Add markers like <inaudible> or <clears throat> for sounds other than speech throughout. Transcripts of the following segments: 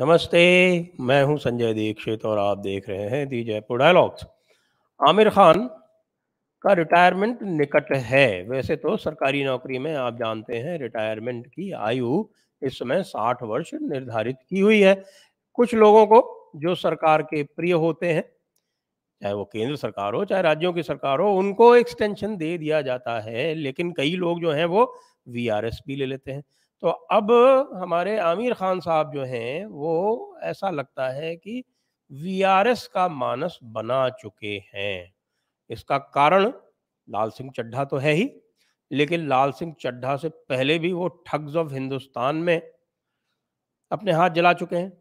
नमस्ते मैं हूं संजय दीक्षित और आप देख रहे हैं दी जयपुर डायलॉग्स आमिर खान का रिटायरमेंट निकट है वैसे तो सरकारी नौकरी में आप जानते हैं रिटायरमेंट की आयु इस समय साठ वर्ष निर्धारित की हुई है कुछ लोगों को जो सरकार के प्रिय होते हैं चाहे वो केंद्र सरकार हो चाहे राज्यों की सरकार हो उनको एक्सटेंशन दे दिया जाता है लेकिन कई लोग जो हैं वो वी आर एस भी ले लेते हैं तो अब हमारे आमिर खान साहब जो हैं वो ऐसा लगता है कि वीआरएस का मानस बना चुके हैं इसका कारण लाल सिंह चड्ढा तो है ही लेकिन लाल सिंह चड्ढा से पहले भी वो ठग्स ऑफ हिंदुस्तान में अपने हाथ जला चुके हैं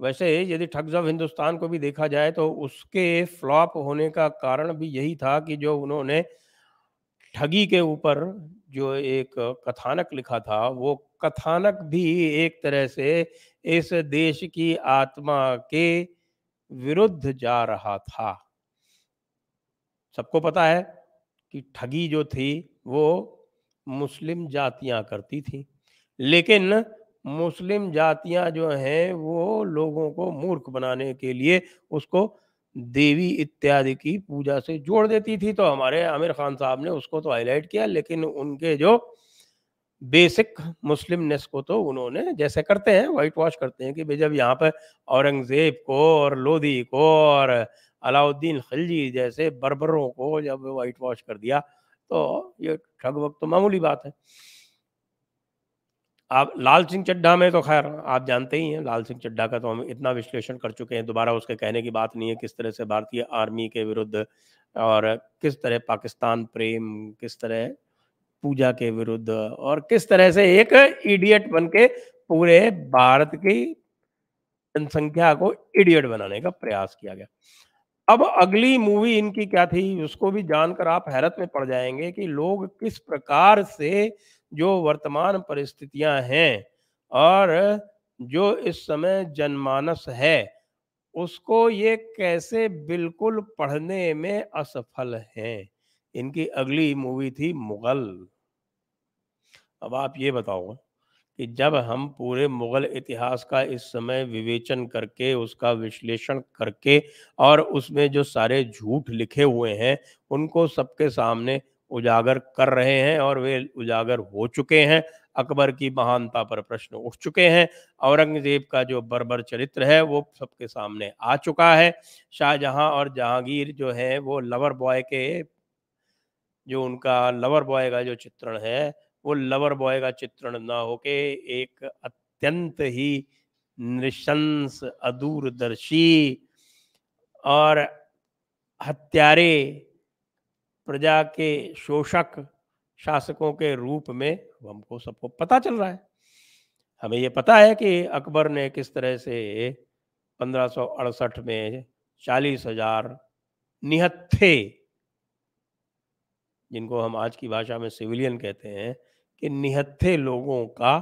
वैसे यदि ठग्स ऑफ हिंदुस्तान को भी देखा जाए तो उसके फ्लॉप होने का कारण भी यही था कि जो उन्होंने ठगी के ऊपर जो एक कथानक लिखा था वो कथानक भी एक तरह से इस देश की आत्मा के विरुद्ध जा रहा था सबको पता है कि ठगी जो थी वो मुस्लिम जातियां करती थी लेकिन मुस्लिम जातियां जो हैं वो लोगों को मूर्ख बनाने के लिए उसको देवी इत्यादि की पूजा से जोड़ देती थी तो हमारे आमिर खान साहब ने उसको तो हाईलाइट किया लेकिन उनके जो बेसिक मुस्लिमनेस को तो उन्होंने जैसे करते हैं वाइट वॉश करते हैं कि भाई जब यहाँ पर औरंगजेब को और लोधी को और अलाउद्दीन खिलजी जैसे बर्बरों को जब वाइट वॉश कर दिया तो ये ठग वक्त तो मामूली बात है आप लाल सिंह चड्ढा में तो खैर आप जानते ही हैं लाल सिंह चड्ढा का तो हम इतना विश्लेषण कर चुके हैं दोबारा उसके कहने की बात नहीं है किस तरह से भारतीय आर्मी के विरुद्ध और किस तरह पाकिस्तान प्रेम किस तरह पूजा के विरुद्ध और किस तरह से एक इडियट बन के पूरे भारत की जनसंख्या को इडियट बनाने का प्रयास किया गया अब अगली मूवी इनकी क्या थी उसको भी जानकर आप हैरत में पड़ जाएंगे कि लोग किस प्रकार से जो वर्तमान परिस्थितियां हैं और जो इस समय जनमानस है उसको ये कैसे बिल्कुल पढ़ने में असफल है इनकी अगली मूवी थी मुगल अब आप ये बताओ कि जब हम पूरे मुगल इतिहास का इस समय विवेचन करके उसका विश्लेषण करके और उसमें जो सारे झूठ लिखे हुए हैं उनको सबके सामने उजागर कर रहे हैं और वे उजागर हो चुके हैं अकबर की महानता पर प्रश्न उठ चुके हैं औरंगजेब का जो बर्बर चरित्र है वो सबके सामने आ चुका है शाहजहां और जहांगीर जो है वो लवर बॉय के जो उनका लवर बॉय का जो चित्रण है वो लवर बॉय का चित्रण ना होके एक अत्यंत ही निशंस अदूरदर्शी और हत्यारे प्रजा के शोषक शासकों के रूप में हमको सबको पता चल रहा है हमें ये पता है कि अकबर ने किस तरह से पंद्रह में चालीस हजार निहत्थे जिनको हम आज की भाषा में सिविलियन कहते हैं कि निहत्थे लोगों का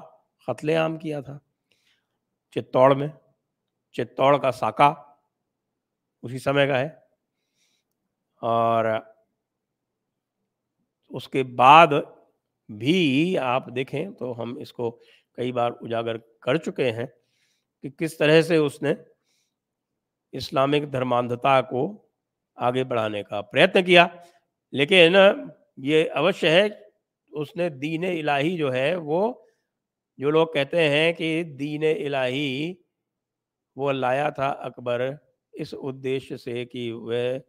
कत्लेआम किया था चित्तौड़ में चित्तौड़ का साका उसी समय का है और उसके बाद भी आप देखें तो हम इसको कई बार उजागर कर चुके हैं कि किस तरह से उसने इस्लामिक धर्मांधता को आगे बढ़ाने का प्रयत्न किया लेकिन ये अवश्य है उसने दीन इलाही जो है वो जो लोग कहते हैं कि दीन इलाही वो लाया था अकबर इस उद्देश्य से कि वह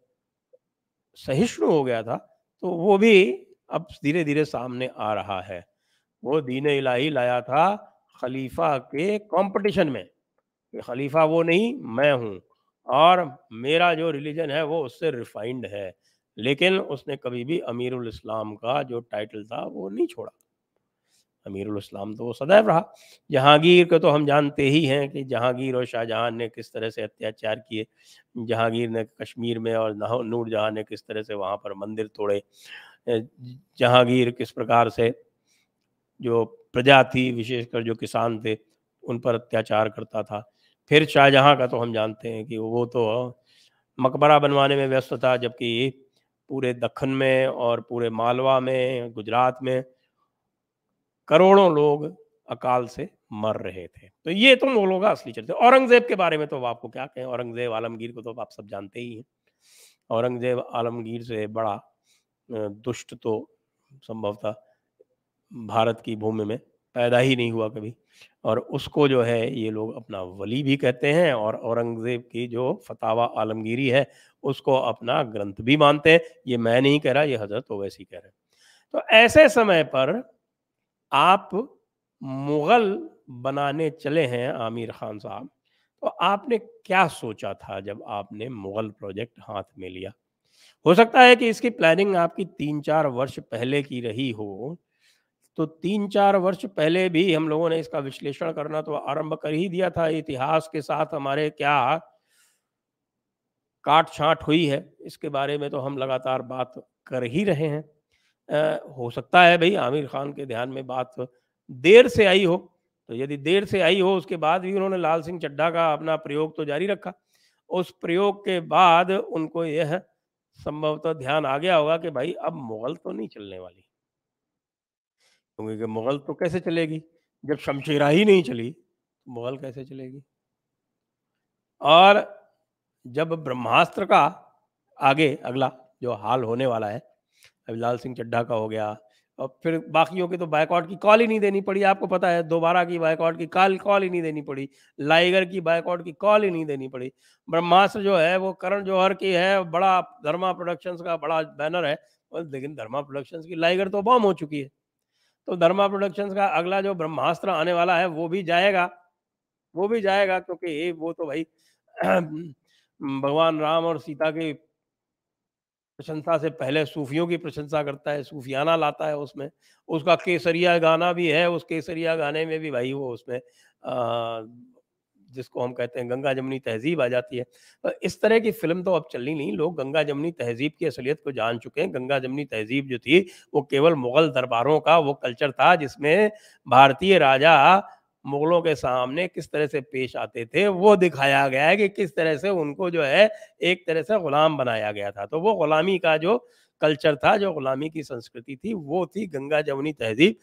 सहिष्णु हो गया था तो वो भी अब धीरे धीरे सामने आ रहा है वो दीन इलाही लाया था खलीफा के कंपटीशन में कि खलीफा वो नहीं मैं हूँ और मेरा जो रिलीजन है वो उससे रिफाइंड है लेकिन उसने कभी भी अमीरुल इस्लाम का जो टाइटल था वो नहीं छोड़ा अमीरुल इस्लाम तो वो सदैव रहा जहांगीर को तो हम जानते ही हैं कि जहांगीर और शाहजहां ने किस तरह से अत्याचार किए जहांगीर ने कश्मीर में और नूर जहां ने किस तरह से वहां पर मंदिर तोड़े जहांगीर किस प्रकार से जो प्रजा थी विशेषकर जो किसान थे उन पर अत्याचार करता था फिर शाहजहां का तो हम जानते हैं कि वो तो मकबरा बनवाने में व्यस्त था जबकि पूरे दखन में और पूरे मालवा में गुजरात में करोड़ों लोग अकाल से मर रहे थे तो ये तो मोलों का असली चरित्र औरंगजेब के बारे में तो आपको क्या कहें औरंगजेब आलमगीर को तो आप सब जानते ही हैं औरंगजेब आलमगीर से बड़ा दुष्ट तो संभवतः भारत की भूमि में पैदा ही नहीं हुआ कभी और उसको जो है ये लोग अपना वली भी कहते हैं और औरंगजेब की जो फतावा आलमगीरी है उसको अपना ग्रंथ भी मानते हैं ये मैं नहीं कह रहा ये हजरत ओवैसी कह रहे हैं तो ऐसे समय पर आप मुगल बनाने चले हैं आमिर खान साहब तो आपने क्या सोचा था जब आपने मुगल प्रोजेक्ट हाथ में लिया हो सकता है कि इसकी प्लानिंग आपकी तीन चार वर्ष पहले की रही हो तो तीन चार वर्ष पहले भी हम लोगों ने इसका विश्लेषण करना तो आरंभ कर ही दिया था इतिहास के साथ हमारे क्या काट छाट हुई है इसके बारे में तो हम लगातार बात कर ही रहे हैं आ, हो सकता है भाई आमिर खान के ध्यान में बात देर से आई हो तो यदि देर से आई हो उसके बाद भी उन्होंने लाल सिंह चड्ढा का अपना प्रयोग तो जारी रखा उस प्रयोग के बाद उनको यह संभवतः तो ध्यान आ गया होगा कि भाई अब मुगल तो नहीं चलने वाली क्योंकि मुगल तो कैसे चलेगी जब शमशेरा ही नहीं चली तो मुगल कैसे चलेगी और जब ब्रह्मास्त्र का आगे अगला जो हाल होने वाला है अभी लाल सिंह चड्ढा का हो गया और फिर बाकियों के तो बायकॉट की कॉल ही नहीं देनी पड़ी आपको पता है दोबारा की बायकॉट की कॉल कॉल ही नहीं देनी पड़ी लाइगर की बायकॉट की कॉल ही नहीं देनी पड़ी ब्रह्मास्त्र जो है वो करण जौहर की है बड़ा धर्मा प्रोडक्शंस का बड़ा बैनर है लेकिन धर्मा प्रोडक्शंस की लाइगर तो बॉम हो चुकी है तो धर्मा प्रोडक्शंस का अगला जो ब्रह्मास्त्र आने वाला है वो भी जाएगा वो भी जाएगा क्योंकि वो तो भाई <clears throat> भगवान राम और सीता के प्रशंसा से पहले सूफियों की प्रशंसा करता है सूफियाना लाता है उसमें उसका केसरिया गाना भी है उस केसरिया गाने में भी भाई वो उसमें जिसको हम कहते हैं गंगा जमनी तहजीब आ जाती है इस तरह की फिल्म तो अब चलनी नहीं लोग गंगा जमनी तहजीब की असलियत को जान चुके हैं गंगा जमनी तहजीब जो थी वो केवल मुगल दरबारों का वो कल्चर था जिसमें भारतीय राजा मुगलों के सामने किस तरह से पेश आते थे वो दिखाया गया है कि किस तरह से उनको जो है एक तरह से गुलाम बनाया गया था तो वो गुलामी का जो कल्चर था जो गुलामी की संस्कृति थी वो थी गंगा जमुनी तहजीब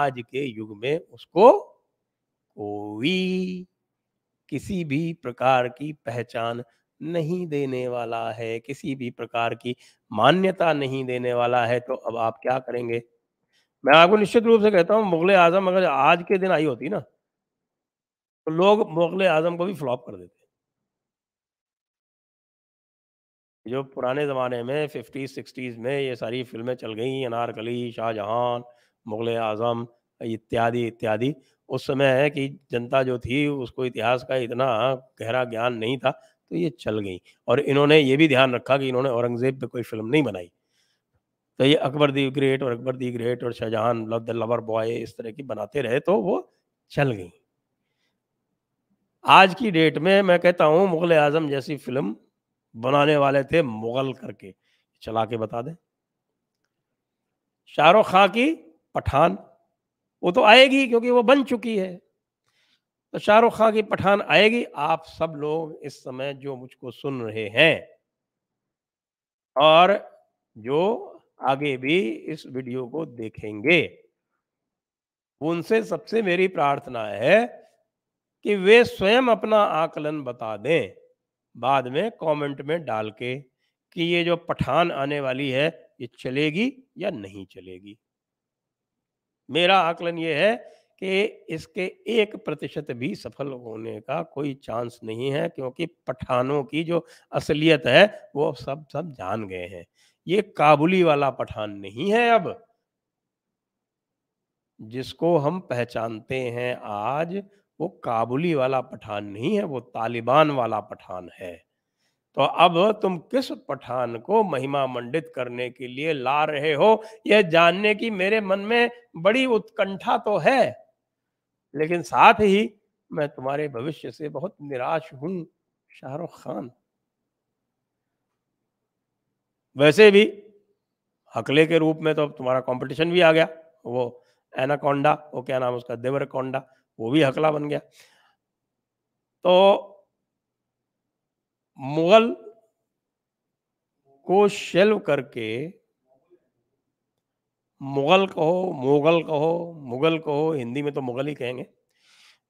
आज के युग में उसको कोई किसी भी प्रकार की पहचान नहीं देने वाला है किसी भी प्रकार की मान्यता नहीं देने वाला है तो अब आप क्या करेंगे मैं आपको निश्चित रूप से कहता हूँ मुगल आजम अगर आज के दिन आई होती ना तो लोग मुगल आजम को भी फ्लॉप कर देते जो पुराने ज़माने में फिफ्टीज़ सिक्सटीज़ में ये सारी फिल्में चल गई अनारकली शाहजहां मुगल आजम इत्यादि इत्यादि उस समय है कि जनता जो थी उसको इतिहास का इतना गहरा ज्ञान नहीं था तो ये चल गई और इन्होंने ये भी ध्यान रखा कि इन्होंने औरंगज़ेब पे कोई फिल्म नहीं बनाई तो ये अकबर दी ग्रेट और अकबर दी ग्रेट और Shahjahan love the lover boy इस तरह की बनाते रहे तो वो चल गई आज की डेट में मैं कहता हूं मुगल आजम जैसी फिल्म बनाने वाले थे मुगल करके चला के बता दें शाहरुख खान की पठान वो तो आएगी क्योंकि वो बन चुकी है तो शाहरुख खान की पठान आएगी आप सब लोग इस समय जो मुझको सुन रहे हैं और जो आगे भी इस वीडियो को देखेंगे उनसे सबसे मेरी प्रार्थना है कि वे स्वयं अपना आकलन बता दें बाद में कमेंट में डाल के कि ये जो पठान आने वाली है ये चलेगी या नहीं चलेगी मेरा आकलन ये है कि इसके एक प्रतिशत भी सफल होने का कोई चांस नहीं है क्योंकि पठानों की जो असलियत है वो सब सब जान गए हैं ये काबुली वाला पठान नहीं है अब जिसको हम पहचानते हैं आज वो काबुली वाला पठान नहीं है वो तालिबान वाला पठान है तो अब तुम किस पठान को महिमा मंडित करने के लिए ला रहे हो यह जानने की मेरे मन में बड़ी उत्कंठा तो है लेकिन साथ ही मैं तुम्हारे भविष्य से बहुत निराश हूं शाहरुख खान वैसे भी हकले के रूप में तो अब तुम्हारा कंपटीशन भी आ गया वो एनाकोंडा वो क्या नाम उसका देवरकोंडा वो भी हकला बन गया तो मुगल को शेल्व करके मुगल कहो मुगल कहो मुगल कहो हिंदी में तो मुगल ही कहेंगे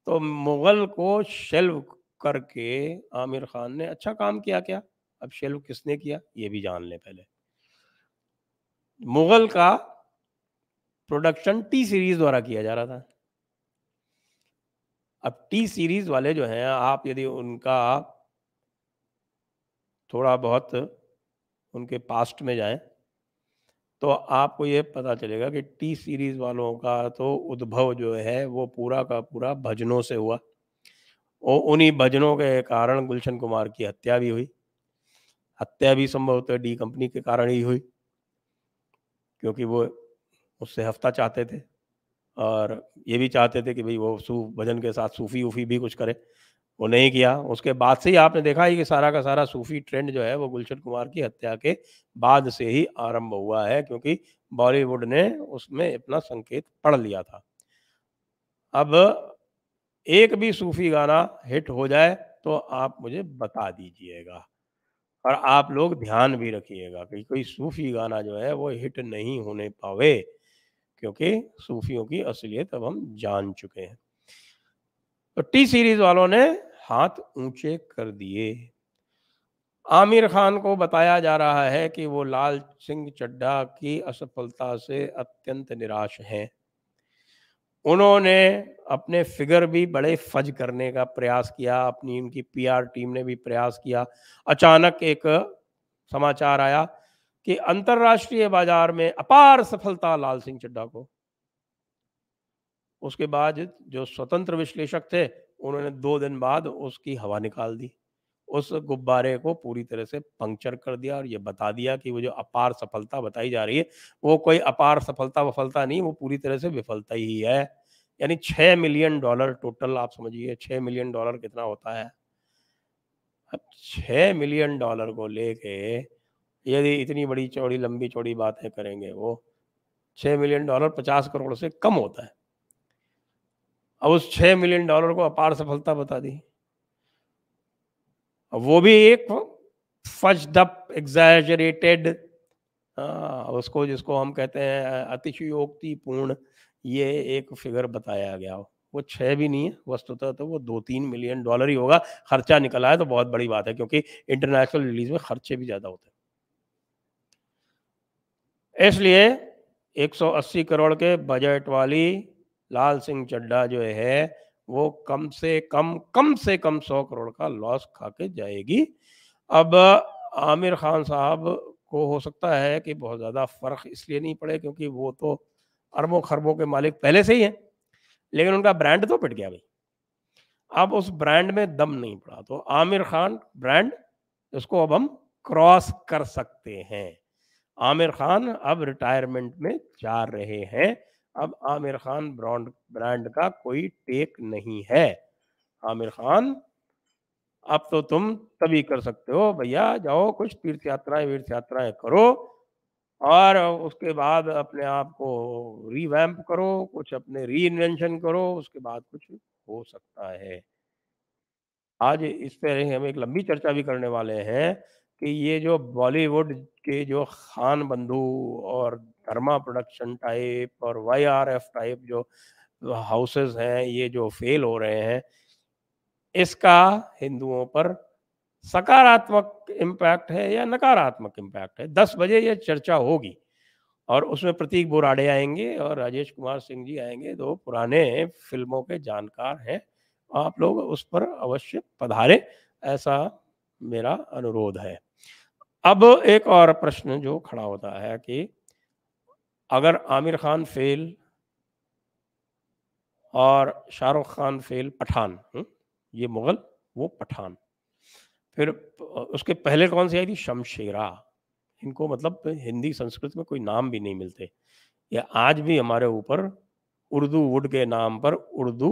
तो मुगल को शेल्व करके आमिर खान ने अच्छा काम किया क्या अब शेल्व किसने किया ये भी जान ले पहले मुगल का प्रोडक्शन टी सीरीज द्वारा किया जा रहा था अब टी सीरीज वाले जो हैं आप यदि उनका थोड़ा बहुत उनके पास्ट में जाएं तो आपको ये पता चलेगा कि टी सीरीज वालों का तो उद्भव जो है वो पूरा का पूरा भजनों से हुआ और उन्हीं भजनों के कारण गुलशन कुमार की हत्या भी हुई हत्या भी संभवतः डी कंपनी के कारण ही हुई क्योंकि वो उससे हफ्ता चाहते थे और ये भी चाहते थे कि भाई वो सू भजन के साथ सूफी वूफी भी कुछ करे वो नहीं किया उसके बाद से ही आपने देखा है कि सारा का सारा सूफी ट्रेंड जो है वो गुलशन कुमार की हत्या के बाद से ही आरंभ हुआ है क्योंकि बॉलीवुड ने उसमें अपना संकेत पढ़ लिया था अब एक भी सूफी गाना हिट हो जाए तो आप मुझे बता दीजिएगा और आप लोग ध्यान भी रखिएगा कि कोई सूफी गाना जो है वो हिट नहीं होने पावे क्योंकि सूफियों की असलियत अब हम जान चुके हैं तो टी सीरीज वालों ने हाथ ऊंचे कर दिए आमिर खान को बताया जा रहा है कि वो लाल सिंह चड्ढा की असफलता से अत्यंत निराश हैं उन्होंने अपने फिगर भी बड़े फज करने का प्रयास किया अपनी उनकी पीआर टीम ने भी प्रयास किया अचानक एक समाचार आया कि अंतरराष्ट्रीय बाजार में अपार सफलता लाल सिंह चड्डा को उसके बाद जो स्वतंत्र विश्लेषक थे उन्होंने दो दिन बाद उसकी हवा निकाल दी उस गुब्बारे को पूरी तरह से पंक्चर कर दिया और ये बता दिया कि वो जो अपार सफलता बताई जा रही है वो कोई अपार सफलता वफलता नहीं वो पूरी तरह से विफलता ही है यानी छ मिलियन डॉलर टोटल आप समझिए छ मिलियन डॉलर कितना होता है अब मिलियन डॉलर को लेके यदि इतनी बड़ी चौड़ी लंबी चौड़ी बातें करेंगे वो छः मिलियन डॉलर पचास करोड़ से कम होता है अब उस छः मिलियन डॉलर को अपार सफलता बता दी वो भी एक फजड एग्जैजरेटेड हाँ, उसको जिसको हम कहते हैं अतिशयोक्ति पूर्ण ये एक फिगर बताया गया हो वो छः भी नहीं है वस्तुतः तो वो दो तीन मिलियन डॉलर ही होगा खर्चा निकला है तो बहुत बड़ी बात है क्योंकि इंटरनेशनल रिलीज में खर्चे भी ज़्यादा होते हैं इसलिए 180 करोड़ के बजट वाली लाल सिंह चड्डा जो है वो कम से कम कम से कम 100 करोड़ का लॉस खा के जाएगी अब आमिर खान साहब को हो सकता है कि बहुत ज़्यादा फ़र्क इसलिए नहीं पड़े क्योंकि वो तो अरबों खरबों के मालिक पहले से ही हैं लेकिन उनका ब्रांड तो पिट गया भाई अब उस ब्रांड में दम नहीं पड़ा तो आमिर खान ब्रांड उसको अब हम क्रॉस कर सकते हैं आमिर खान अब रिटायरमेंट में जा रहे हैं अब आमिर खान ब्रांड ब्रांड का कोई टेक नहीं है आमिर खान अब तो तुम तभी कर सकते हो भैया जाओ कुछ तीर्थ यात्राएं वीर्थ यात्राएं करो और उसके बाद अपने आप को रिवैम्प करो कुछ अपने री इन्वेंशन करो उसके बाद कुछ हो सकता है आज इस पर हम एक लंबी चर्चा भी करने वाले हैं कि ये जो बॉलीवुड के जो खान बंधु और धर्मा प्रोडक्शन टाइप और वाई आर एफ टाइप जो हाउसेस हैं ये जो फेल हो रहे हैं इसका हिंदुओं पर सकारात्मक इम्पैक्ट है या नकारात्मक इम्पैक्ट है दस बजे ये चर्चा होगी और उसमें प्रतीक बोराडे आएंगे और राजेश कुमार सिंह जी आएंगे दो पुराने फिल्मों के जानकार हैं आप लोग उस पर अवश्य पधारें ऐसा मेरा अनुरोध है अब एक और प्रश्न जो खड़ा होता है कि अगर आमिर खान फेल और शाहरुख खान फेल पठान हम्म, ये मुगल वो पठान फिर उसके पहले कौन सी आई थी शमशेरा इनको मतलब हिंदी संस्कृत में कोई नाम भी नहीं मिलते ये आज भी हमारे ऊपर उर्दू वुड के नाम पर उर्दू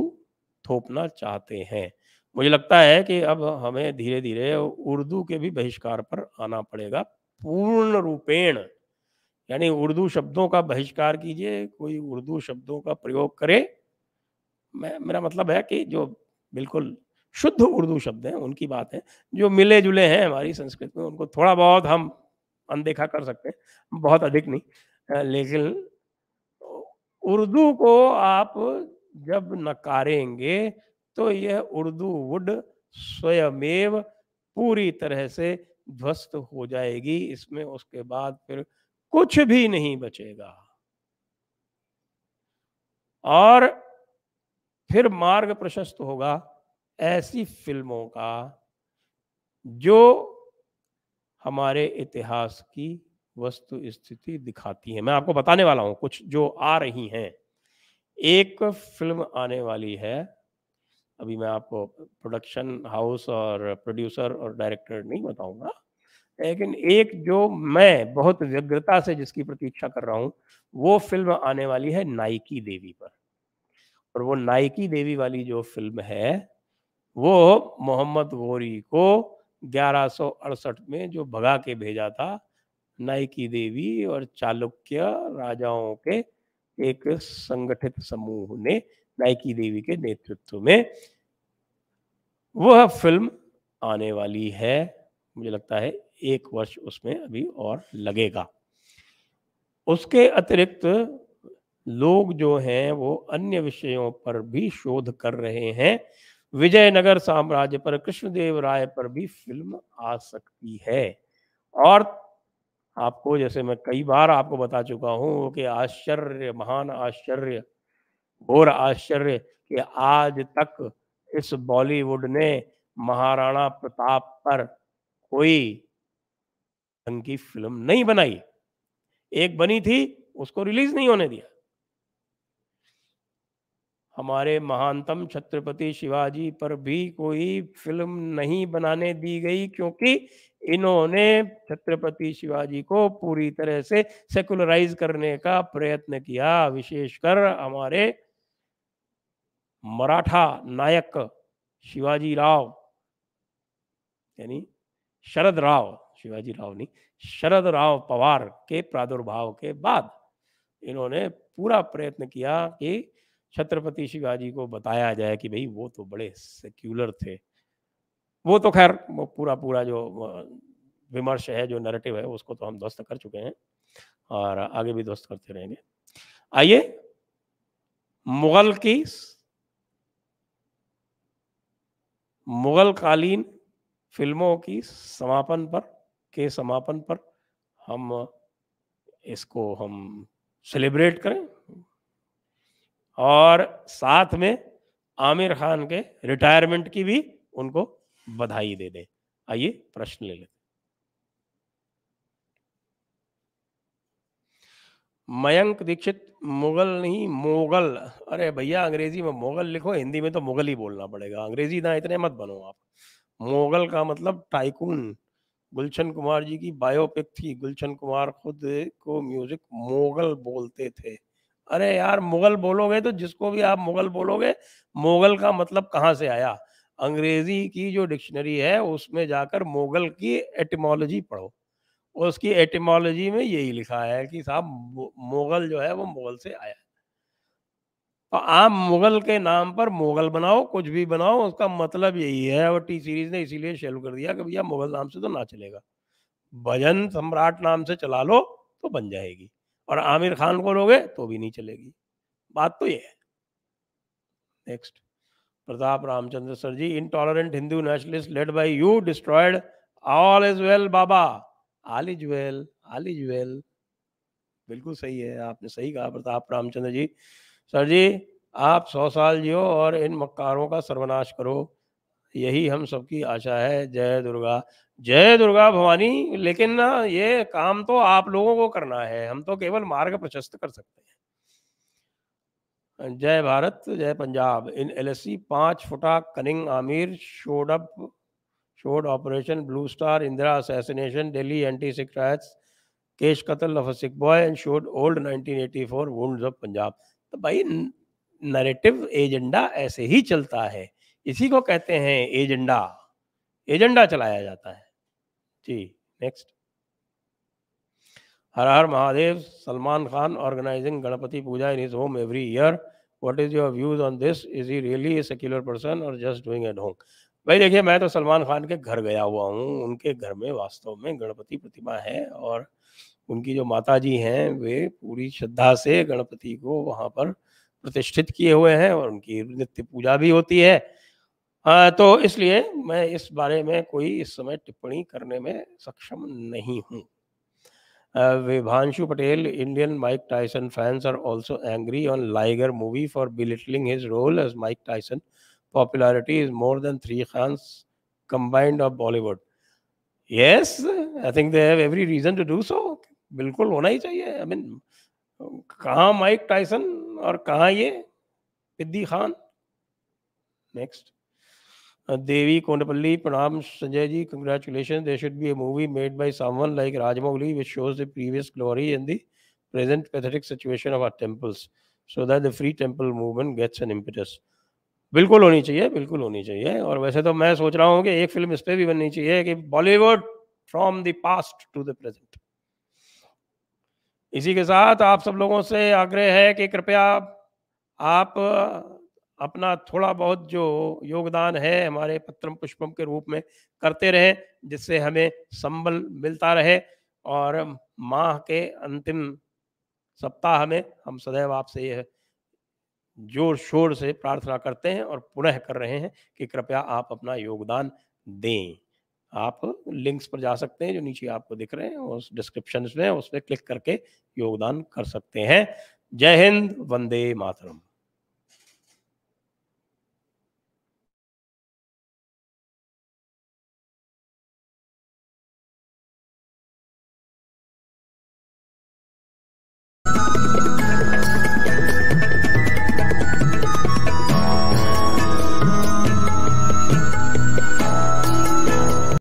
थोपना चाहते हैं मुझे लगता है कि अब हमें धीरे धीरे उर्दू के भी बहिष्कार पर आना पड़ेगा पूर्ण रूपेण यानी उर्दू शब्दों का बहिष्कार कीजिए कोई उर्दू शब्दों का प्रयोग करे मैं मेरा मतलब है कि जो बिल्कुल शुद्ध उर्दू शब्द हैं उनकी बात है जो मिले जुले हैं हमारी संस्कृत में उनको थोड़ा बहुत हम अनदेखा कर सकते हैं बहुत अधिक नहीं लेकिन उर्दू को आप जब नकारेंगे तो यह उर्दू वुड स्वयमेव पूरी तरह से ध्वस्त हो जाएगी इसमें उसके बाद फिर कुछ भी नहीं बचेगा और फिर मार्ग प्रशस्त होगा ऐसी फिल्मों का जो हमारे इतिहास की वस्तु स्थिति दिखाती है मैं आपको बताने वाला हूं कुछ जो आ रही हैं एक फिल्म आने वाली है अभी मैं आपको प्रोडक्शन हाउस और प्रोड्यूसर और डायरेक्टर नहीं बताऊंगा लेकिन एक जो मैं बहुत व्यग्रता से जिसकी प्रतीक्षा कर रहा हूँ वो फिल्म आने वाली है नाइकी देवी पर और वो नाइकी देवी वाली जो फिल्म है वो मोहम्मद गौरी को ग्यारह में जो भगा के भेजा था नाइकी देवी और चालुक्य राजाओं के एक संगठित समूह ने नायकी देवी के नेतृत्व में वह फिल्म आने वाली है मुझे लगता है एक वर्ष उसमें अभी और लगेगा उसके अतिरिक्त लोग जो हैं वो अन्य विषयों पर भी शोध कर रहे हैं विजयनगर साम्राज्य पर कृष्णदेव राय पर भी फिल्म आ सकती है और आपको जैसे मैं कई बार आपको बता चुका हूं कि आश्चर्य महान आश्चर्य घोर आश्चर्य कि आज तक इस बॉलीवुड ने महाराणा प्रताप पर कोई ढंग की फिल्म नहीं बनाई एक बनी थी उसको रिलीज नहीं होने दिया हमारे महानतम छत्रपति शिवाजी पर भी कोई फिल्म नहीं बनाने दी गई क्योंकि इन्होंने छत्रपति शिवाजी को पूरी तरह से सेकुलराइज करने का प्रयत्न किया विशेषकर हमारे मराठा नायक शिवाजी राव यानी शरद राव शिवाजी राव नहीं शरद राव पवार के प्रादुर्भाव के बाद इन्होंने पूरा प्रयत्न किया कि छत्रपति शिवाजी को बताया जाए कि भाई वो तो बड़े सेक्युलर थे वो तो खैर वो पूरा पूरा जो विमर्श है जो नैरेटिव है उसको तो हम ध्वस्त कर चुके हैं और आगे भी ध्वस्त करते रहेंगे आइए मुगल की मुगल कालीन फिल्मों की समापन पर के समापन पर हम इसको हम सेलिब्रेट करें और साथ में आमिर खान के रिटायरमेंट की भी उनको बधाई दे दें आइए प्रश्न ले लेते मयंक दीक्षित मुगल नहीं मोगल अरे भैया अंग्रेजी में मोगल लिखो हिंदी में तो मुगल ही बोलना पड़ेगा अंग्रेजी ना इतने मत बनो आप मोगल का मतलब टाइकून गुलशन कुमार जी की बायोपिक थी गुलशन कुमार खुद को म्यूजिक मोगल बोलते थे अरे यार मुगल बोलोगे तो जिसको भी आप मुगल बोलोगे मुगल का मतलब कहाँ से आया अंग्रेजी की जो डिक्शनरी है उसमें जाकर मुगल की एटिमोलॉजी पढ़ो उसकी एटिमोलॉजी में यही लिखा है कि साहब मुगल जो है वो मुगल से आया तो आप मुगल के नाम पर मुगल बनाओ कुछ भी बनाओ उसका मतलब यही है और टी सीरीज ने इसीलिए शुरू कर दिया कि भैया मुगल नाम से तो ना चलेगा भजन सम्राट नाम से चला लो तो बन जाएगी और आमिर खान को लोगे तो भी नहीं चलेगी बात तो ये है next Pratap Ramchandra sir ji intolerant Hindu nationalist led by you destroyed all is well बाबा all is well all is well बिल्कुल सही है आपने सही कहा प्रताप रामचंद्र जी सर जी आप सौ साल जियो और इन मक्कारों का सर्वनाश करो यही हम सबकी आशा है जय दुर्गा जय दुर्गा भवानी लेकिन ना ये काम तो आप लोगों को करना है हम तो केवल मार्ग प्रशस्त कर सकते हैं जय भारत जय पंजाब इन एस सी पांच फुटा cunning Aamir showed up showed Operation Blue Star, Indira assassination, Delhi anti-Sikh riots, Kesh Katal of a Sikh boy, and showed old 1984 wounds of Punjab. तो भाई नरेटिव एजेंडा ऐसे ही चलता है इसी को कहते हैं एजेंडा एजेंडा चलाया जाता है जी नेक्स्ट हर हर Mahadev Salman Khan organising Ganpati puja in his home every year what is your views on this is he really secular person और जस्ट डूइंग एट होम भाई देखिए मैं तो सलमान खान के घर गया हुआ हूँ उनके घर में वास्तव में गणपति प्रतिमा है और उनकी जो माता जी हैं वे पूरी श्रद्धा से गणपति को वहाँ पर प्रतिष्ठित किए हुए हैं और उनकी नित्य पूजा भी होती है आ, तो इसलिए मैं इस बारे में कोई इस समय टिप्पणी करने में सक्षम नहीं हूँ Vibhanshu Patel Indian Mike Tyson fans are also angry on Liger movie for belittling his role as Mike Tyson popularity is more than three Khans combined of Bollywood. Yes, I think they have every reason to do so. बिल्कुल होना ही चाहिए I mean, कहा Mike Tyson और कहा ये पिद्दी Khan next Devi Kondapalli प्रणाम Sanjay congratulations there should be a movie made by someone like Rajamouli which shows the previous glory and the present pathetic situation of our temples so that the free temple movement gets an impetus बिल्कुल होनी चाहिए बिल्कुल होनी चाहिए और वैसे तो मैं सोच रहा हूँ कि एक फिल्म इस पर भी बननी चाहिए कि Bollywood from the past to the present इसी के साथ आप सब लोगों से आग्रह है कि कृपया आप अपना थोड़ा बहुत जो योगदान है हमारे पत्रम पुष्पम के रूप में करते रहें जिससे हमें संबल मिलता रहे और माह के अंतिम सप्ताह में हम सदैव आपसे यह जोर शोर से प्रार्थना करते हैं और पुनः कर रहे हैं कि कृपया आप अपना योगदान दें आप लिंक्स पर जा सकते हैं जो नीचे आपको दिख रहे हैं उस डिस्क्रिप्शन में उस पर क्लिक करके योगदान कर सकते हैं जय हिंद वंदे मातरम